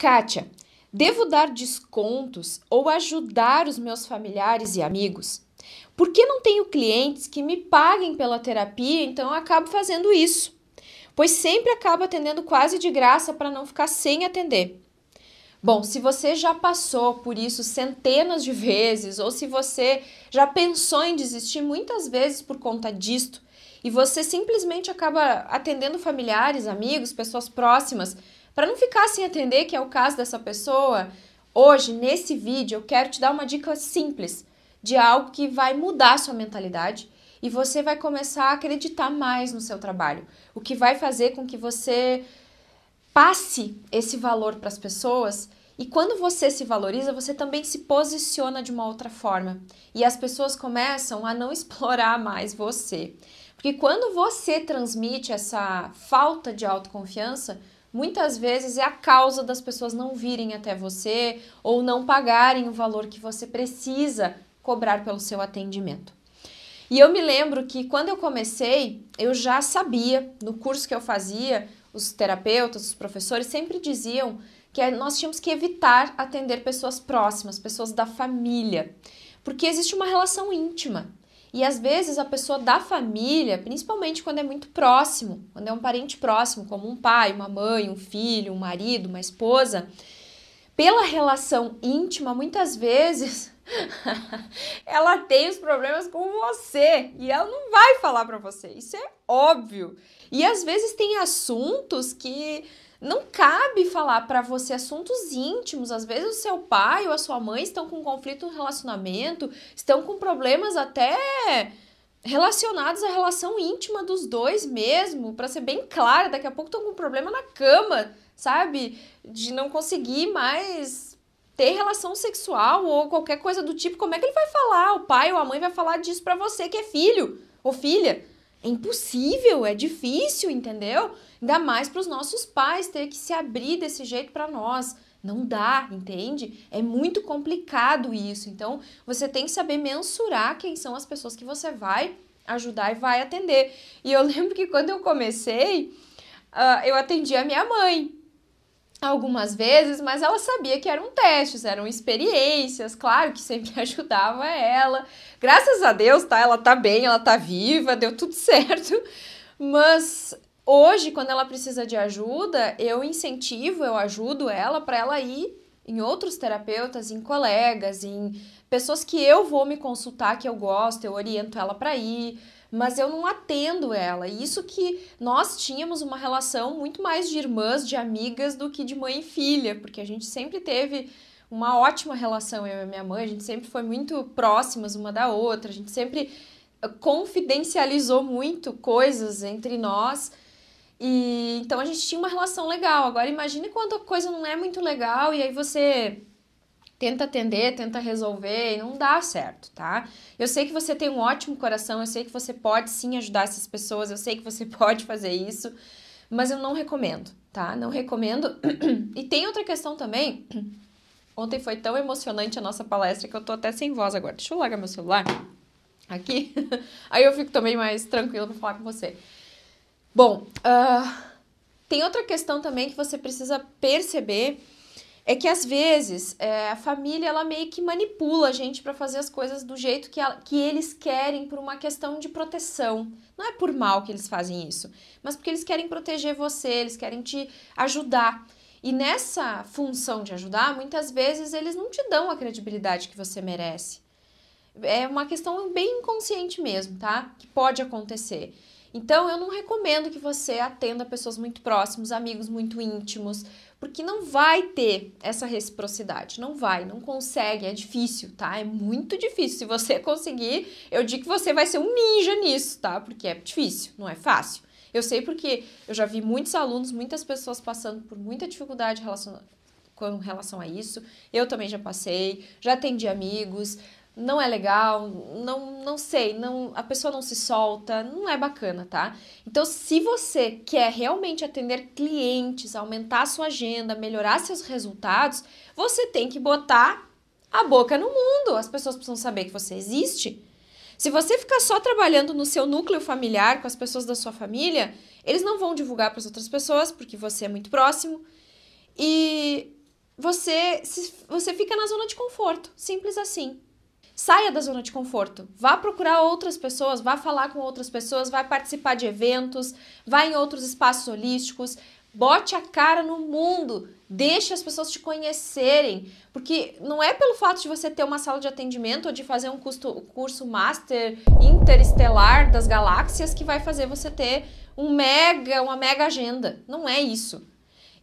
Kátia, devo dar descontos ou ajudar os meus familiares e amigos? Por que não tenho clientes que me paguem pela terapia, então eu acabo fazendo isso? Pois sempre acabo atendendo quase de graça para não ficar sem atender. Bom, se você já passou por isso centenas de vezes, ou se você já pensou em desistir muitas vezes por conta disto, e você simplesmente acaba atendendo familiares, amigos, pessoas próximas para não ficar sem atender, que é o caso dessa pessoa, hoje nesse vídeo eu quero te dar uma dica simples de algo que vai mudar sua mentalidade e você vai começar a acreditar mais no seu trabalho, o que vai fazer com que você passe esse valor para as pessoas. E quando você se valoriza, você também se posiciona de uma outra forma. E as pessoas começam a não explorar mais você. Porque quando você transmite essa falta de autoconfiança, muitas vezes é a causa das pessoas não virem até você ou não pagarem o valor que você precisa cobrar pelo seu atendimento. E eu me lembro que quando eu comecei, eu já sabia, no curso que eu fazia, os terapeutas, os professores sempre diziam que nós tínhamos que evitar atender pessoas próximas, pessoas da família, porque existe uma relação íntima e às vezes a pessoa da família, principalmente quando é muito próximo, quando é um parente próximo, como um pai, uma mãe, um filho, um marido, uma esposa, pela relação íntima, muitas vezes ela tem os problemas com você e ela não vai falar para você. Isso é óbvio. E às vezes tem assuntos que não cabe falar para você assuntos íntimos. Às vezes o seu pai ou a sua mãe estão com um conflito no relacionamento, estão com problemas até relacionados à relação íntima dos dois mesmo, para ser bem clara, daqui a pouco estão com um problema na cama, sabe? De não conseguir mais ter relação sexual ou qualquer coisa do tipo, como é que ele vai falar? O pai ou a mãe vai falar disso para você que é filho ou filha? É impossível, é difícil, entendeu? Ainda mais para os nossos pais ter que se abrir desse jeito para nós. Não dá, entende? É muito complicado isso. Então, você tem que saber mensurar quem são as pessoas que você vai ajudar e vai atender. E eu lembro que quando eu comecei, uh, eu atendi a minha mãe, algumas vezes, mas ela sabia que eram testes, eram experiências, claro que sempre ajudava ela. Graças a Deus, tá? Ela tá bem, ela tá viva, deu tudo certo. Mas hoje, quando ela precisa de ajuda, eu incentivo, eu ajudo ela para ela ir em outros terapeutas, em colegas, em pessoas que eu vou me consultar, que eu gosto, eu oriento ela para ir mas eu não atendo ela. E isso que nós tínhamos uma relação muito mais de irmãs, de amigas do que de mãe e filha, porque a gente sempre teve uma ótima relação eu e minha mãe, a gente sempre foi muito próximas uma da outra, a gente sempre ah, confidencializou muito coisas entre nós. E então a gente tinha uma relação legal. Agora imagine quando a coisa não é muito legal e aí você tenta atender, tenta resolver e não dá certo, tá? Eu sei que você tem um ótimo coração, eu sei que você pode sim ajudar essas pessoas, eu sei que você pode fazer isso, mas eu não recomendo, tá? Não recomendo. E tem outra questão também. Ontem foi tão emocionante a nossa palestra que eu tô até sem voz agora. Deixa eu largar meu celular aqui. Aí eu fico também mais tranquila para falar com você. Bom, uh, tem outra questão também que você precisa perceber é que às vezes é, a família ela meio que manipula a gente para fazer as coisas do jeito que, ela, que eles querem por uma questão de proteção. Não é por mal que eles fazem isso, mas porque eles querem proteger você, eles querem te ajudar. E nessa função de ajudar, muitas vezes eles não te dão a credibilidade que você merece. É uma questão bem inconsciente mesmo, tá? Que pode acontecer. Então, eu não recomendo que você atenda pessoas muito próximas, amigos muito íntimos, porque não vai ter essa reciprocidade, não vai, não consegue, é difícil, tá? É muito difícil. Se você conseguir, eu digo que você vai ser um ninja nisso, tá? Porque é difícil, não é fácil. Eu sei porque eu já vi muitos alunos, muitas pessoas passando por muita dificuldade relacionada com relação a isso. Eu também já passei, já atendi amigos, não é legal, não, não sei, não, a pessoa não se solta, não é bacana, tá? Então, se você quer realmente atender clientes, aumentar sua agenda, melhorar seus resultados, você tem que botar a boca no mundo. As pessoas precisam saber que você existe. Se você ficar só trabalhando no seu núcleo familiar, com as pessoas da sua família, eles não vão divulgar para as outras pessoas, porque você é muito próximo. E você, você fica na zona de conforto, simples assim. Saia da zona de conforto, vá procurar outras pessoas, vá falar com outras pessoas, vá participar de eventos, vá em outros espaços holísticos, bote a cara no mundo, deixe as pessoas te conhecerem, porque não é pelo fato de você ter uma sala de atendimento ou de fazer um custo, curso master interestelar das galáxias que vai fazer você ter um mega, uma mega agenda. Não é isso.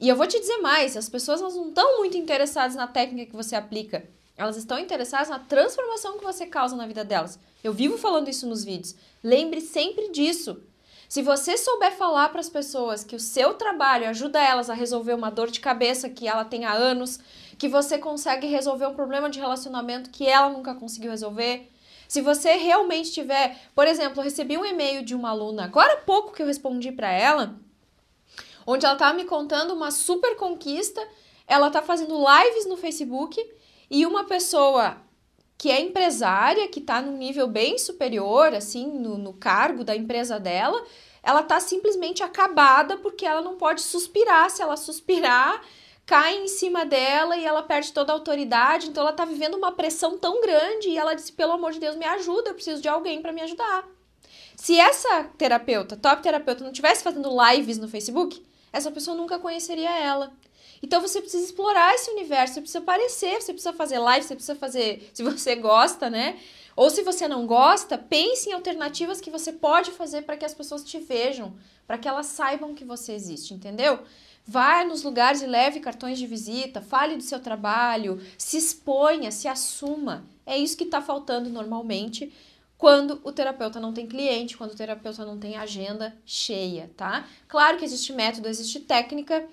E eu vou te dizer mais, as pessoas não estão muito interessadas na técnica que você aplica. Elas estão interessadas na transformação que você causa na vida delas. Eu vivo falando isso nos vídeos. Lembre sempre disso. Se você souber falar para as pessoas que o seu trabalho ajuda elas a resolver uma dor de cabeça que ela tem há anos, que você consegue resolver um problema de relacionamento que ela nunca conseguiu resolver, se você realmente tiver, por exemplo, eu recebi um e-mail de uma aluna agora há pouco que eu respondi para ela, onde ela estava me contando uma super conquista ela tá fazendo lives no Facebook e uma pessoa que é empresária, que tá num nível bem superior, assim, no, no cargo da empresa dela, ela tá simplesmente acabada porque ela não pode suspirar. Se ela suspirar, cai em cima dela e ela perde toda a autoridade. Então ela tá vivendo uma pressão tão grande e ela disse: pelo amor de Deus, me ajuda, eu preciso de alguém para me ajudar. Se essa terapeuta, top terapeuta, não tivesse fazendo lives no Facebook, essa pessoa nunca conheceria ela. Então você precisa explorar esse universo, você precisa aparecer, você precisa fazer live, você precisa fazer, se você gosta, né? Ou se você não gosta, pense em alternativas que você pode fazer para que as pessoas te vejam, para que elas saibam que você existe, entendeu? Vá nos lugares e leve cartões de visita, fale do seu trabalho, se exponha, se assuma. É isso que está faltando normalmente quando o terapeuta não tem cliente, quando o terapeuta não tem agenda cheia, tá? Claro que existe método, existe técnica,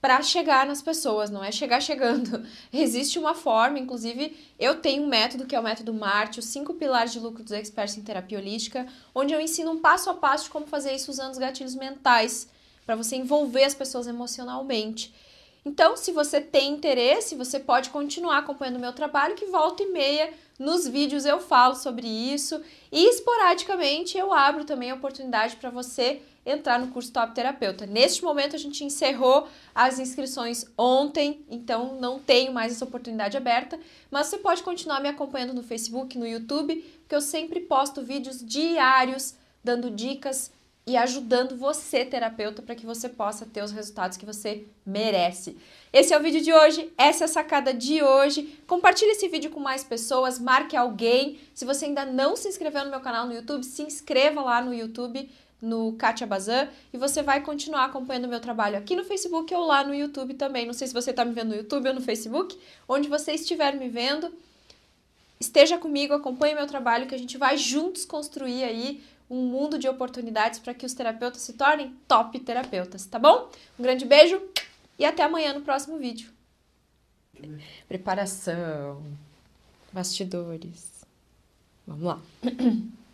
para chegar nas pessoas, não é chegar chegando. Existe uma forma, inclusive eu tenho um método que é o método Marte, os cinco pilares de lucro dos experts em terapia holística, onde eu ensino um passo a passo de como fazer isso usando os gatilhos mentais, para você envolver as pessoas emocionalmente. Então, se você tem interesse, você pode continuar acompanhando o meu trabalho, que volta e meia nos vídeos eu falo sobre isso e esporadicamente eu abro também a oportunidade para você entrar no curso Top Terapeuta. Neste momento a gente encerrou as inscrições ontem, então não tenho mais essa oportunidade aberta, mas você pode continuar me acompanhando no Facebook, no YouTube, porque eu sempre posto vídeos diários dando dicas e ajudando você, terapeuta, para que você possa ter os resultados que você merece. Esse é o vídeo de hoje, essa é a sacada de hoje. Compartilhe esse vídeo com mais pessoas, marque alguém. Se você ainda não se inscreveu no meu canal no YouTube, se inscreva lá no YouTube no Kátia Bazan e você vai continuar acompanhando meu trabalho aqui no Facebook ou lá no YouTube também. Não sei se você está me vendo no YouTube ou no Facebook, onde você estiver me vendo. Esteja comigo, acompanhe meu trabalho que a gente vai juntos construir aí um mundo de oportunidades para que os terapeutas se tornem top terapeutas, tá bom? Um grande beijo e até amanhã no próximo vídeo. Preparação, bastidores. Vamos lá.